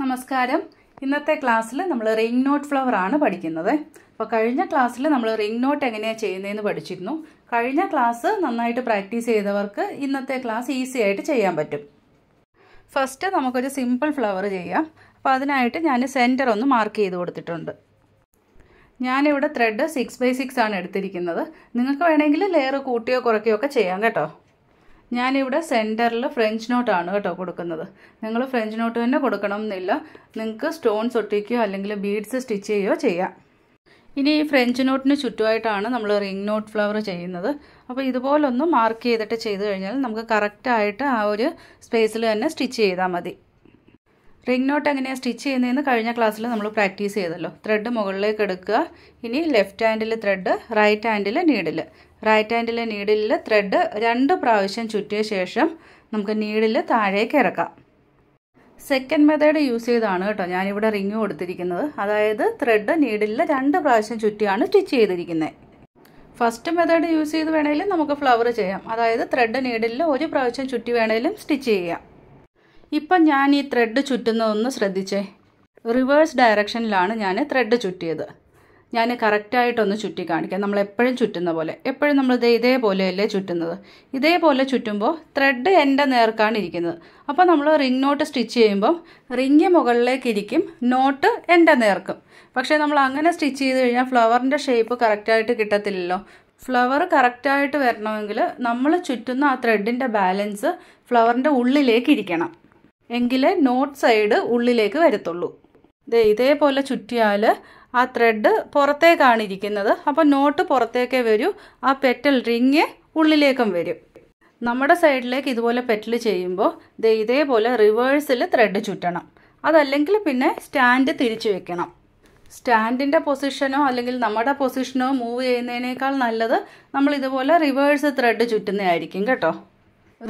നമസ്കാരം ഇന്നത്തെ ക്ലാസ്സിൽ നമ്മൾ റിംഗ് നോട്ട് ഫ്ലവർ ആണ് പഠിക്കുന്നത് അപ്പോൾ കഴിഞ്ഞ ക്ലാസ്സിൽ നമ്മൾ റിംഗ് നോട്ട് എങ്ങനെയാണ് ചെയ്യുന്നതെന്ന് പഠിച്ചിരുന്നു കഴിഞ്ഞ ക്ലാസ് നന്നായിട്ട് പ്രാക്ടീസ് ചെയ്തവർക്ക് ഇന്നത്തെ ക്ലാസ് ഈസി ആയിട്ട് ചെയ്യാൻ പറ്റും ഫസ്റ്റ് നമുക്കൊരു സിമ്പിൾ ഫ്ലവർ ചെയ്യാം അപ്പോൾ അതിനായിട്ട് ഞാൻ സെൻറ്റർ ഒന്ന് മാർക്ക് ചെയ്ത് കൊടുത്തിട്ടുണ്ട് ഞാനിവിടെ ത്രെഡ് സിക്സ് ബൈ സിക്സ് ആണ് എടുത്തിരിക്കുന്നത് നിങ്ങൾക്ക് വേണമെങ്കിൽ ലെയർ കൂട്ടിയോ കുറയ്ക്കുകയോ ഒക്കെ ചെയ്യാം കേട്ടോ ഞാനിവിടെ സെൻറ്ററിൽ ഫ്രഞ്ച് നോട്ടാണ് കേട്ടോ കൊടുക്കുന്നത് നിങ്ങൾ ഫ്രഞ്ച് നോട്ട് തന്നെ കൊടുക്കണം എന്നില്ല നിങ്ങൾക്ക് സ്റ്റോൺസ് ഒട്ടിക്കുകയോ അല്ലെങ്കിൽ ബീഡ്സ് സ്റ്റിച്ച് ചെയ്യുകയോ ചെയ്യാം ഇനി ഈ ഫ്രഞ്ച് നോട്ടിന് ചുറ്റുമായിട്ടാണ് നമ്മൾ റിംഗ് നോട്ട് ഫ്ലവർ ചെയ്യുന്നത് അപ്പോൾ ഇതുപോലൊന്ന് മാർക്ക് ചെയ്തിട്ട് ചെയ്ത് കഴിഞ്ഞാൽ നമുക്ക് കറക്റ്റായിട്ട് ആ ഒരു സ്പേസിൽ തന്നെ സ്റ്റിച്ച് ചെയ്താൽ മതി റിംഗ് നോട്ട് എങ്ങനെയാണ് സ്റ്റിച്ച് ചെയ്യുന്നതെന്ന് കഴിഞ്ഞ ക്ലാസ്സിൽ നമ്മൾ പ്രാക്ടീസ് ചെയ്തല്ലോ ത്രെഡ് മുകളിലേക്ക് എടുക്കുക ഇനി ലെഫ്റ്റ് ഹാൻഡിൽ ത്രെഡ് റൈറ്റ് ഹാൻഡിൽ നീഡിൽ റൈറ്റ് ഹാൻഡിൽ നീഡിൽ ത്രെഡ് രണ്ട് പ്രാവശ്യം ചുറ്റിയ ശേഷം നമുക്ക് നീഡിൽ താഴേക്ക് ഇറക്കാം സെക്കൻഡ് മെത്തേഡ് യൂസ് ചെയ്താണ് കേട്ടോ ഞാനിവിടെ റിങ് കൊടുത്തിരിക്കുന്നത് അതായത് ത്രെഡ് നീഡിൽ രണ്ട് പ്രാവശ്യം ചുറ്റിയാണ് സ്റ്റിച്ച് ചെയ്തിരിക്കുന്നത് ഫസ്റ്റ് മെത്തേഡ് യൂസ് ചെയ്ത് വേണമെങ്കിലും നമുക്ക് ഫ്ലവർ ചെയ്യാം അതായത് ത്രെഡ് നീഡിൽ ഒരു പ്രാവശ്യം ചുറ്റി വേണമെങ്കിലും സ്റ്റിച്ച് ചെയ്യാം ഇപ്പം ഞാൻ ഈ ത്രെഡ് ചുറ്റുന്നതൊന്ന് ശ്രദ്ധിച്ചേ റിവേഴ്സ് ഡയറക്ഷനിലാണ് ഞാൻ ത്രെഡ് ചുറ്റിയത് ഞാൻ കറക്റ്റായിട്ടൊന്ന് ചുറ്റി കാണിക്കാം നമ്മൾ എപ്പോഴും ചുറ്റുന്ന പോലെ എപ്പോഴും നമ്മൾ ഇത് ഇതേപോലെയല്ലേ ചുറ്റുന്നത് ഇതേപോലെ ചുറ്റുമ്പോൾ ത്രെഡ് എൻ്റെ നേർക്കാണ് ഇരിക്കുന്നത് അപ്പോൾ നമ്മൾ റിംഗ് നോട്ട് സ്റ്റിച്ച് ചെയ്യുമ്പോൾ റിങ് മുകളിലേക്ക് ഇരിക്കും നോട്ട് എൻ്റെ നേർക്കും പക്ഷേ നമ്മൾ അങ്ങനെ സ്റ്റിച്ച് ചെയ്ത് കഴിഞ്ഞാൽ ഫ്ലവറിൻ്റെ ഷേപ്പ് കറക്റ്റായിട്ട് കിട്ടത്തില്ലല്ലോ ഫ്ലവർ കറക്റ്റായിട്ട് വരണമെങ്കിൽ നമ്മൾ ചുറ്റുന്ന ആ ത്രെഡിൻ്റെ ബാലൻസ് ഫ്ലവറിൻ്റെ ഉള്ളിലേക്ക് ഇരിക്കണം എങ്കിലേ നോട്ട് സൈഡ് ഉള്ളിലേക്ക് വരത്തുള്ളൂ ദേ ഇതേപോലെ ചുറ്റിയാൽ ആ ത്രെഡ് പുറത്തേക്കാണ് ഇരിക്കുന്നത് അപ്പോൾ നോട്ട് പുറത്തേക്കേ വരൂ ആ പെറ്റൽ റിങ് ഉള്ളിലേക്കും വരും നമ്മുടെ സൈഡിലേക്ക് ഇതുപോലെ പെറ്റൽ ചെയ്യുമ്പോൾ ദേ ഇതേപോലെ റിവേഴ്സിൽ ത്രെഡ് ചുറ്റണം അതല്ലെങ്കിൽ പിന്നെ സ്റ്റാൻഡ് തിരിച്ചു വെക്കണം സ്റ്റാൻഡിൻ്റെ പൊസിഷനോ അല്ലെങ്കിൽ നമ്മുടെ പൊസിഷനോ മൂവ് ചെയ്യുന്നതിനേക്കാൾ നല്ലത് നമ്മൾ ഇതുപോലെ റിവേഴ്സ് ത്രെഡ് ചുറ്റുന്നതായിരിക്കും കേട്ടോ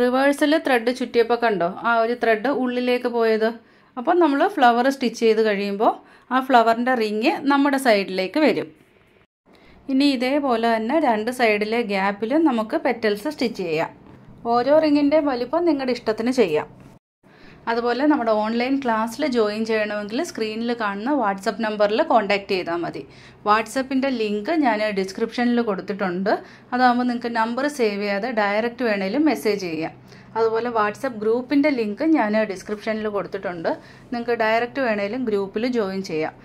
റിവേഴ്സിൽ ത്രെഡ് ചുറ്റിയപ്പോൾ കണ്ടോ ആ ഒരു ത്രെഡ് ഉള്ളിലേക്ക് പോയത് അപ്പോൾ നമ്മൾ ഫ്ലവർ സ്റ്റിച്ച് ചെയ്ത് കഴിയുമ്പോൾ ആ ഫ്ലവറിൻ്റെ റിങ് നമ്മുടെ സൈഡിലേക്ക് വരും ഇനി ഇതേപോലെ തന്നെ രണ്ട് സൈഡിലെ ഗ്യാപ്പിലും നമുക്ക് പെറ്റൽസ് സ്റ്റിച്ച് ചെയ്യാം ഓരോ റിങ്ങിൻ്റെ വലിപ്പം നിങ്ങളുടെ ഇഷ്ടത്തിന് ചെയ്യാം അതുപോലെ നമ്മുടെ ഓൺലൈൻ ക്ലാസ്സിൽ ജോയിൻ ചെയ്യണമെങ്കിൽ സ്ക്രീനിൽ കാണുന്ന വാട്സപ്പ് നമ്പറിൽ കോൺടാക്റ്റ് ചെയ്താൽ മതി വാട്സപ്പിൻ്റെ ലിങ്ക് ഞാൻ ഡിസ്ക്രിപ്ഷനിൽ കൊടുത്തിട്ടുണ്ട് അതാകുമ്പോൾ നിങ്ങൾക്ക് നമ്പർ സേവ് ചെയ്യാതെ ഡയറക്റ്റ് വേണേലും മെസ്സേജ് ചെയ്യാം അതുപോലെ വാട്സപ്പ് ഗ്രൂപ്പിൻ്റെ ലിങ്ക് ഞാൻ ഡിസ്ക്രിപ്ഷനിൽ കൊടുത്തിട്ടുണ്ട് നിങ്ങൾക്ക് ഡയറക്റ്റ് വേണേലും ഗ്രൂപ്പിൽ ജോയിൻ ചെയ്യാം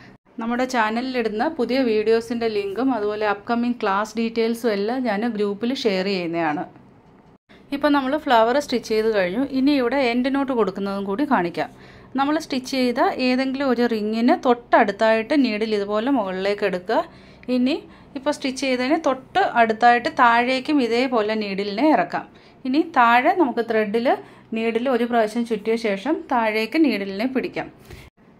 നമ്മുടെ ചാനലിലിടുന്ന പുതിയ വീഡിയോസിൻ്റെ ലിങ്കും അതുപോലെ അപ്കമ്മിങ് ക്ലാസ് ഡീറ്റെയിൽസും എല്ലാം ഞാൻ ഗ്രൂപ്പിൽ ഷെയർ ചെയ്യുന്നതാണ് ഇപ്പം നമ്മൾ ഫ്ലവർ സ്റ്റിച്ച് ചെയ്ത് കഴിഞ്ഞു ഇനി ഇവിടെ എൻഡ് നോട്ട് കൊടുക്കുന്നതും കൂടി കാണിക്കാം നമ്മൾ സ്റ്റിച്ച് ചെയ്ത ഏതെങ്കിലും ഒരു റിങ്ങിന് തൊട്ടടുത്തായിട്ട് നീഡിൽ ഇതുപോലെ മുകളിലേക്ക് എടുക്കുക ഇനി ഇപ്പോൾ സ്റ്റിച്ച് ചെയ്തതിന് തൊട്ട് അടുത്തായിട്ട് താഴേക്കും ഇതേപോലെ നീഡിലിനെ ഇറക്കാം ഇനി താഴെ നമുക്ക് ത്രെഡിൽ നീഡിൽ ഒരു പ്രാവശ്യം ചുറ്റിയ ശേഷം താഴേക്ക് നീഡിലിനെ പിടിക്കാം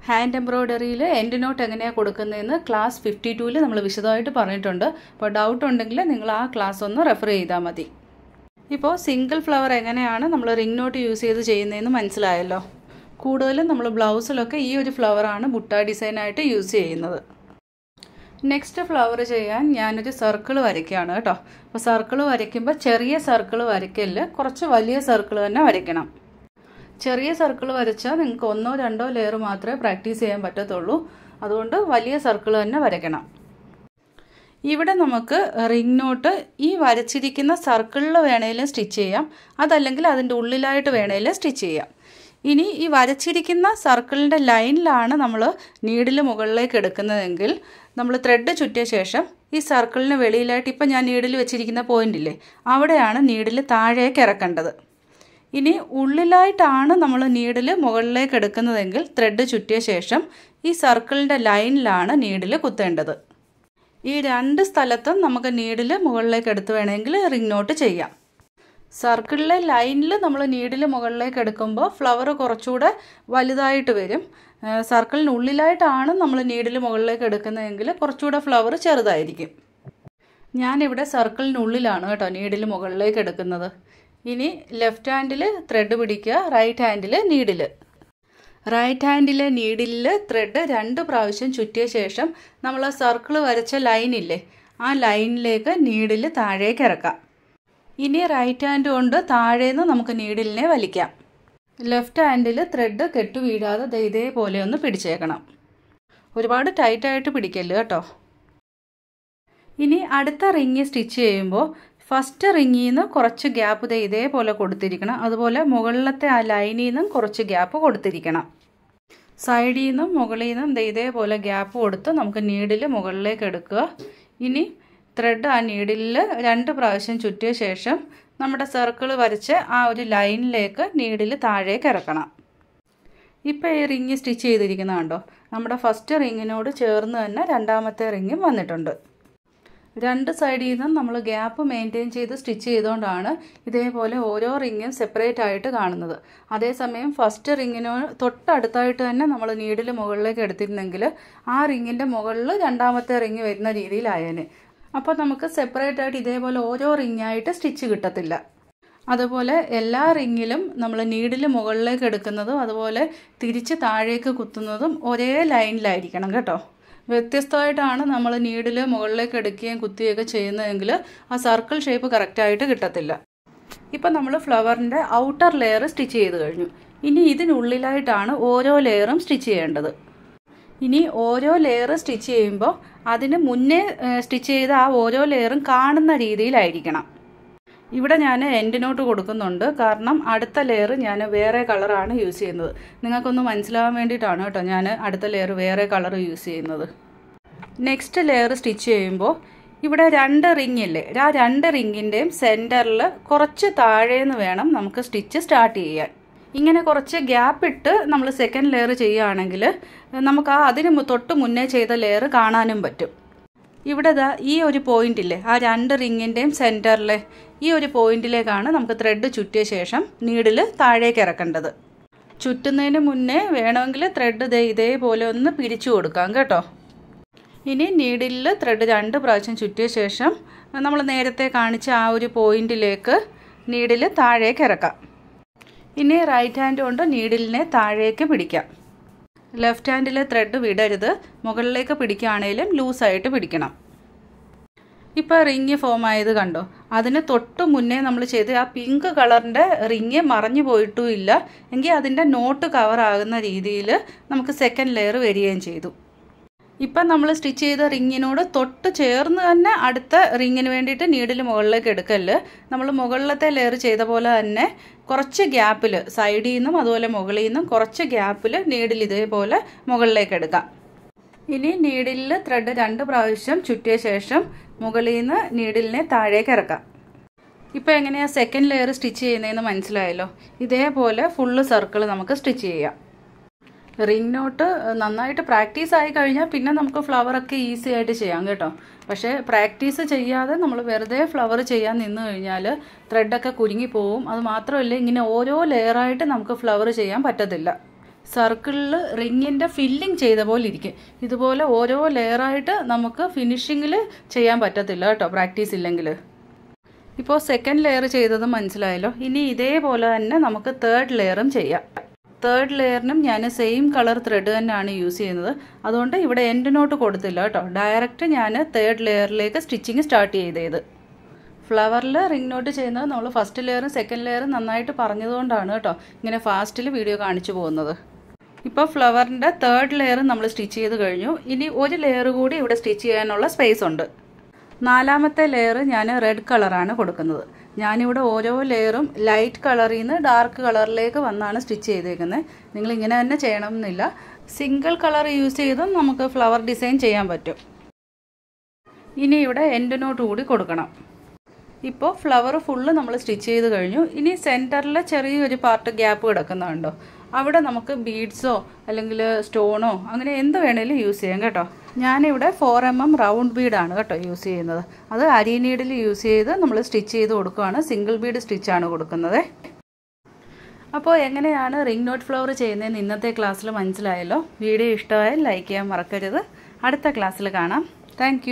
ഹാൻഡ് എംബ്രോയ്ഡറിയിൽ എൻഡ് നോട്ട് എങ്ങനെയാണ് കൊടുക്കുന്നതെന്ന് ക്ലാസ് ഫിഫ്റ്റി ടുവിൽ നമ്മൾ വിശദമായിട്ട് പറഞ്ഞിട്ടുണ്ട് അപ്പോൾ ഡൗട്ട് ഉണ്ടെങ്കിൽ നിങ്ങൾ ആ ക്ലാസ് ഒന്ന് റെഫർ ചെയ്താൽ മതി ഇപ്പോൾ സിംഗിൾ ഫ്ലവർ എങ്ങനെയാണ് നമ്മൾ റിംഗ് നോട്ട് യൂസ് ചെയ്ത് ചെയ്യുന്നതെന്ന് മനസ്സിലായല്ലോ കൂടുതലും നമ്മൾ ബ്ലൗസിലൊക്കെ ഈ ഒരു ഫ്ലവറാണ് മുട്ട ഡിസൈനായിട്ട് യൂസ് ചെയ്യുന്നത് നെക്സ്റ്റ് ഫ്ലവർ ചെയ്യാൻ ഞാനൊരു സർക്കിൾ വരയ്ക്കുകയാണ് കേട്ടോ അപ്പോൾ സർക്കിൾ വരയ്ക്കുമ്പോൾ ചെറിയ സർക്കിൾ വരയ്ക്കല് കുറച്ച് വലിയ സർക്കിൾ തന്നെ വരയ്ക്കണം ചെറിയ സർക്കിൾ വരച്ചാൽ നിങ്ങൾക്ക് ഒന്നോ രണ്ടോ ലെയർ മാത്രമേ പ്രാക്ടീസ് ചെയ്യാൻ പറ്റത്തുള്ളൂ അതുകൊണ്ട് വലിയ സർക്കിൾ തന്നെ വരയ്ക്കണം ഇവിടെ നമുക്ക് റിംഗ് നോട്ട് ഈ വരച്ചിരിക്കുന്ന സർക്കിളിൽ വേണേലും സ്റ്റിച്ച് ചെയ്യാം അതല്ലെങ്കിൽ അതിൻ്റെ ഉള്ളിലായിട്ട് വേണേലും സ്റ്റിച്ച് ചെയ്യാം ഇനി ഈ വരച്ചിരിക്കുന്ന സർക്കിളിൻ്റെ ലൈനിലാണ് നമ്മൾ നീഡിൽ മുകളിലേക്ക് എടുക്കുന്നതെങ്കിൽ നമ്മൾ ത്രെഡ് ചുറ്റിയ ശേഷം ഈ സർക്കിളിന് വെളിയിലായിട്ട് ഇപ്പം ഞാൻ നീഡിൽ വെച്ചിരിക്കുന്ന പോയിന്റ് ഇല്ലേ അവിടെയാണ് നീഡിൽ താഴേക്ക് ഇറക്കേണ്ടത് ഇനി ഉള്ളിലായിട്ടാണ് നമ്മൾ നീഡിൽ മുകളിലേക്ക് എടുക്കുന്നതെങ്കിൽ ത്രെഡ് ചുറ്റിയ ശേഷം ഈ സർക്കിളിൻ്റെ ലൈനിലാണ് നീഡിൽ കുത്തേണ്ടത് ഈ രണ്ട് സ്ഥലത്തും നമുക്ക് നീഡിൽ മുകളിലേക്ക് എടുത്ത് വേണമെങ്കിൽ റിംഗ് നോട്ട് ചെയ്യാം സർക്കിളിലെ ലൈനിൽ നമ്മൾ നീഡിൽ മുകളിലേക്ക് എടുക്കുമ്പോൾ ഫ്ലവർ കുറച്ചുകൂടെ വലുതായിട്ട് വരും സർക്കിളിനുള്ളിലായിട്ടാണ് നമ്മൾ നീഡിൽ മുകളിലേക്ക് എടുക്കുന്നതെങ്കിൽ കുറച്ചുകൂടെ ഫ്ലവർ ചെറുതായിരിക്കും ഞാനിവിടെ സർക്കിളിനുള്ളിലാണ് കേട്ടോ നീഡിൽ മുകളിലേക്ക് എടുക്കുന്നത് ഇനി ലെഫ്റ്റ് ഹാൻഡിൽ ത്രെഡ് പിടിക്കുക റൈറ്റ് ഹാൻഡിൽ നീഡിൽ റൈറ്റ് ഹാൻഡിലെ നീഡിലിൽ ത്രെഡ് രണ്ട് പ്രാവശ്യം ചുറ്റിയ ശേഷം നമ്മൾ ആ സർക്കിൾ വരച്ച ലൈനില്ലേ ആ ലൈനിലേക്ക് നീഡിൽ താഴേക്ക് ഇറക്കാം ഇനി റൈറ്റ് ഹാൻഡ് കൊണ്ട് താഴേന്ന് നമുക്ക് നീഡിലിനെ വലിക്കാം ലെഫ്റ്റ് ഹാൻഡിൽ ത്രെഡ് കെട്ടു വീഴാതെ ഇതേപോലെ ഒന്ന് പിടിച്ചേക്കണം ഒരുപാട് ടൈറ്റായിട്ട് പിടിക്കല്ല് കേട്ടോ ഇനി അടുത്ത റിങ് സ്റ്റിച്ച് ചെയ്യുമ്പോൾ ഫസ്റ്റ് റിങ്ങിൽ നിന്ന് കുറച്ച് ഗ്യാപ്പ് ഇതേപോലെ കൊടുത്തിരിക്കണം അതുപോലെ മുകളിലത്തെ ആ ലൈനിൽ നിന്നും കുറച്ച് ഗ്യാപ്പ് കൊടുത്തിരിക്കണം സൈഡിൽ നിന്നും മുകളിൽ നിന്നും ഇതേപോലെ ഗ്യാപ്പ് കൊടുത്ത് നമുക്ക് നീഡിൽ മുകളിലേക്ക് എടുക്കുക ഇനി ത്രെഡ് ആ നീഡിലിൽ രണ്ട് പ്രാവശ്യം ചുറ്റിയ ശേഷം നമ്മുടെ സർക്കിൾ വരച്ച് ആ ഒരു ലൈനിലേക്ക് നീഡിൽ താഴേക്ക് ഇറക്കണം ഇപ്പോൾ ഈ റിങ് സ്റ്റിച്ച് ചെയ്തിരിക്കുന്നത് കണ്ടോ നമ്മുടെ ഫസ്റ്റ് റിങ്ങിനോട് ചേർന്ന് തന്നെ രണ്ടാമത്തെ റിങ്ങും വന്നിട്ടുണ്ട് രണ്ട് സൈഡിൽ നിന്നും നമ്മൾ ഗ്യാപ്പ് മെയിൻറ്റെയിൻ ചെയ്ത് സ്റ്റിച്ച് ചെയ്തുകൊണ്ടാണ് ഇതേപോലെ ഓരോ റിങ്ങും സെപ്പറേറ്റ് ആയിട്ട് കാണുന്നത് അതേസമയം ഫസ്റ്റ് റിങ്ങിനോ തൊട്ടടുത്തായിട്ട് തന്നെ നമ്മൾ നീഡിൽ മുകളിലേക്ക് എടുത്തിരുന്നെങ്കിൽ ആ റിങ്ങിൻ്റെ മുകളിൽ രണ്ടാമത്തെ റിങ് വരുന്ന രീതിയിലായേനെ അപ്പോൾ നമുക്ക് സെപ്പറേറ്റ് ആയിട്ട് ഇതേപോലെ ഓരോ റിങ്ങായിട്ട് സ്റ്റിച്ച് കിട്ടത്തില്ല അതുപോലെ എല്ലാ റിങ്ങിലും നമ്മൾ നീഡിൽ മുകളിലേക്ക് എടുക്കുന്നതും അതുപോലെ തിരിച്ച് താഴേക്ക് കുത്തുന്നതും ഒരേ ലൈനിലായിരിക്കണം കേട്ടോ വ്യത്യസ്തമായിട്ടാണ് നമ്മൾ നീഡിൽ മുകളിലേക്ക് എടുക്കുകയും കുത്തുകയൊക്കെ ചെയ്യുന്നതെങ്കിൽ ആ സർക്കിൾ ഷേപ്പ് കറക്റ്റായിട്ട് കിട്ടത്തില്ല ഇപ്പം നമ്മൾ ഫ്ലവറിൻ്റെ ഔട്ടർ ലെയർ സ്റ്റിച്ച് ചെയ്ത് കഴിഞ്ഞു ഇനി ഇതിനുള്ളിലായിട്ടാണ് ഓരോ ലെയറും സ്റ്റിച്ച് ചെയ്യേണ്ടത് ഇനി ഓരോ ലെയർ സ്റ്റിച്ച് ചെയ്യുമ്പോൾ അതിന് മുന്നേ സ്റ്റിച്ച് ചെയ്ത ആ ഓരോ ലെയറും കാണുന്ന രീതിയിലായിരിക്കണം ഇവിടെ ഞാൻ എൻഡ് കൊടുക്കുന്നുണ്ട് കാരണം അടുത്ത ലെയർ ഞാൻ വേറെ കളറാണ് യൂസ് ചെയ്യുന്നത് നിങ്ങൾക്കൊന്ന് മനസ്സിലാവാൻ വേണ്ടിയിട്ടാണ് കേട്ടോ ഞാൻ അടുത്ത ലെയർ വേറെ കളർ യൂസ് ചെയ്യുന്നത് നെക്സ്റ്റ് ലെയർ സ്റ്റിച്ച് ചെയ്യുമ്പോൾ ഇവിടെ രണ്ട് റിംഗ് ഇല്ലേ ആ രണ്ട് റിങ്ങിൻ്റെയും സെൻറ്ററിൽ കുറച്ച് താഴേന്ന് വേണം നമുക്ക് സ്റ്റിച്ച് സ്റ്റാർട്ട് ചെയ്യാൻ ഇങ്ങനെ കുറച്ച് ഗ്യാപ്പ് ഇട്ട് നമ്മൾ സെക്കൻഡ് ലെയർ ചെയ്യുകയാണെങ്കിൽ നമുക്ക് ആ അതിന് തൊട്ട് മുന്നേ ചെയ്ത ലെയർ കാണാനും പറ്റും ഇവിടെ ദാ ഈ ഒരു പോയിന്റില്ലേ ആ രണ്ട് റിങ്ങിൻ്റെയും സെൻറ്ററിലെ ഈ ഒരു പോയിന്റിലേക്കാണ് നമുക്ക് ത്രെഡ് ചുറ്റിയ ശേഷം നീഡിൽ താഴേക്ക് ഇറക്കേണ്ടത് ചുറ്റുന്നതിന് മുന്നേ വേണമെങ്കിൽ ത്രെഡ് ദേ ഇതേപോലെ ഒന്ന് പിരിച്ചു കൊടുക്കാം കേട്ടോ ഇനി നീഡിലിൽ ത്രെഡ് രണ്ട് പ്രാവശ്യം ചുറ്റിയ ശേഷം നമ്മൾ നേരത്തെ കാണിച്ച ആ ഒരു പോയിന്റിലേക്ക് നീഡിൽ താഴേക്ക് ഇറക്കാം ഇനി റൈറ്റ് ഹാൻഡ് കൊണ്ട് നീഡിലിനെ താഴേക്ക് പിടിക്കാം ലെഫ്റ്റ് ഹാൻഡിലെ ത്രെഡ് വിടരുത് മുകളിലേക്ക് പിടിക്കുകയാണെങ്കിലും ലൂസായിട്ട് പിടിക്കണം ഇപ്പോൾ റിങ് ഫോം ആയത് കണ്ടോ അതിന് തൊട്ട് മുന്നേ നമ്മൾ ചെയ്ത് ആ പിങ്ക് കളറിൻ്റെ റിങ് മറഞ്ഞു പോയിട്ടുമില്ല എങ്കിൽ അതിൻ്റെ നോട്ട് കവർ ആകുന്ന രീതിയിൽ നമുക്ക് സെക്കൻഡ് ലെയർ വരികയും ചെയ്തു ഇപ്പം നമ്മൾ സ്റ്റിച്ച് ചെയ്ത റിങ്ങിനോട് തൊട്ട് ചേർന്ന് തന്നെ അടുത്ത റിങ്ങിന് വേണ്ടിയിട്ട് നീഡിൽ മുകളിലേക്ക് എടുക്കല് നമ്മൾ മുകളിലത്തെ ലെയർ ചെയ്ത പോലെ തന്നെ കുറച്ച് ഗ്യാപ്പിൽ സൈഡിൽ നിന്നും അതുപോലെ മുകളിൽ നിന്നും കുറച്ച് ഗ്യാപ്പിൽ നീഡിൽ ഇതേപോലെ മുകളിലേക്ക് എടുക്കാം ഇനി നീഡിലിൽ ത്രെഡ് രണ്ട് പ്രാവശ്യം ചുറ്റിയ ശേഷം മുകളിൽ നിന്ന് നീഡിലിനെ താഴേക്ക് ഇറക്കാം ഇപ്പോൾ എങ്ങനെയാണ് സെക്കൻഡ് ലെയർ സ്റ്റിച്ച് ചെയ്യുന്നതെന്ന് മനസ്സിലായല്ലോ ഇതേപോലെ ഫുള്ള് സർക്കിൾ നമുക്ക് സ്റ്റിച്ച് ചെയ്യാം റിംഗ് നോട്ട് നന്നായിട്ട് പ്രാക്ടീസ് ആയി കഴിഞ്ഞാൽ പിന്നെ നമുക്ക് ഫ്ലവറൊക്കെ ഈസി ആയിട്ട് ചെയ്യാം കേട്ടോ പക്ഷേ പ്രാക്ടീസ് ചെയ്യാതെ നമ്മൾ വെറുതെ ഫ്ലവർ ചെയ്യാൻ നിന്ന് കഴിഞ്ഞാൽ ത്രെഡൊക്കെ പോവും അത് മാത്രമല്ല ഇങ്ങനെ ഓരോ ലെയറായിട്ട് നമുക്ക് ഫ്ലവർ ചെയ്യാൻ പറ്റത്തില്ല സർക്കിളിൽ റിങ്ങിൻ്റെ ഫില്ലിംഗ് ചെയ്ത പോലെ ഇരിക്കും ഇതുപോലെ ഓരോ ലെയറായിട്ട് നമുക്ക് ഫിനിഷിങ്ങിൽ ചെയ്യാൻ പറ്റത്തില്ല കേട്ടോ പ്രാക്ടീസ് ഇല്ലെങ്കിൽ ഇപ്പോൾ സെക്കൻഡ് ലെയർ ചെയ്തത് മനസ്സിലായല്ലോ ഇനി ഇതേപോലെ തന്നെ നമുക്ക് തേർഡ് ലെയറും ചെയ്യാം തേർഡ് ലെയറിനും ഞാൻ സെയിം കളർ ത്രെഡ് തന്നെയാണ് യൂസ് ചെയ്യുന്നത് അതുകൊണ്ട് ഇവിടെ എൻഡ് നോട്ട് കൊടുത്തില്ല കേട്ടോ ഡയറക്റ്റ് ഞാൻ തേർഡ് ലെയറിലേക്ക് സ്റ്റിച്ചിങ് സ്റ്റാർട്ട് ചെയ്തത് ഫ്ലവറിൽ റിംഗ് നോട്ട് ചെയ്യുന്നത് നമ്മൾ ഫസ്റ്റ് ലെയറും സെക്കൻഡ് ലെയറും നന്നായിട്ട് പറഞ്ഞതുകൊണ്ടാണ് കേട്ടോ ഇങ്ങനെ ഫാസ്റ്റിൽ വീഡിയോ കാണിച്ചു പോകുന്നത് ഇപ്പോൾ ഫ്ലവറിൻ്റെ തേർഡ് ലെയർ നമ്മൾ സ്റ്റിച്ച് ചെയ്ത് കഴിഞ്ഞു ഇനി ഒരു ലെയർ കൂടി ഇവിടെ സ്റ്റിച്ച് ചെയ്യാനുള്ള സ്പേസ് ഉണ്ട് നാലാമത്തെ ലെയർ ഞാൻ റെഡ് കളറാണ് കൊടുക്കുന്നത് ഞാനിവിടെ ഓരോ ലെയറും ലൈറ്റ് കളറിൽ നിന്ന് ഡാർക്ക് കളറിലേക്ക് വന്നാണ് സ്റ്റിച്ച് ചെയ്തേക്കുന്നത് നിങ്ങൾ ഇങ്ങനെ തന്നെ ചെയ്യണമെന്നില്ല സിംഗിൾ കളർ യൂസ് ചെയ്തും നമുക്ക് ഫ്ലവർ ഡിസൈൻ ചെയ്യാൻ പറ്റും ഇനി ഇവിടെ എൻഡ് നോട്ട് കൂടി കൊടുക്കണം ഇപ്പോൾ ഫ്ലവർ ഫുള്ള് നമ്മൾ സ്റ്റിച്ച് ചെയ്ത് കഴിഞ്ഞു ഇനി സെൻറ്ററിലെ ചെറിയൊരു പാർട്ട് ഗ്യാപ്പ് കിടക്കുന്നുണ്ടോ അവിടെ നമുക്ക് ബീഡ്സോ അല്ലെങ്കിൽ സ്റ്റോണോ അങ്ങനെ എന്ത് വേണേലും യൂസ് ചെയ്യാം കേട്ടോ ഞാനിവിടെ ഫോർ എം എം റൗണ്ട് ബീഡാണ് കേട്ടോ യൂസ് ചെയ്യുന്നത് അത് അരി നീഡിൽ യൂസ് ചെയ്ത് നമ്മൾ സ്റ്റിച്ച് ചെയ്ത് കൊടുക്കുകയാണ് സിംഗിൾ ബീഡ് സ്റ്റിച്ചാണ് കൊടുക്കുന്നത് അപ്പോൾ എങ്ങനെയാണ് റിംഗ് നോട്ട് ഫ്ലവർ ചെയ്യുന്നത് ഇന്നത്തെ ക്ലാസ്സിൽ മനസ്സിലായല്ലോ വീഡിയോ ഇഷ്ടമായാൽ ലൈക്ക് ചെയ്യാൻ മറക്കരുത് അടുത്ത ക്ലാസ്സിൽ കാണാം താങ്ക്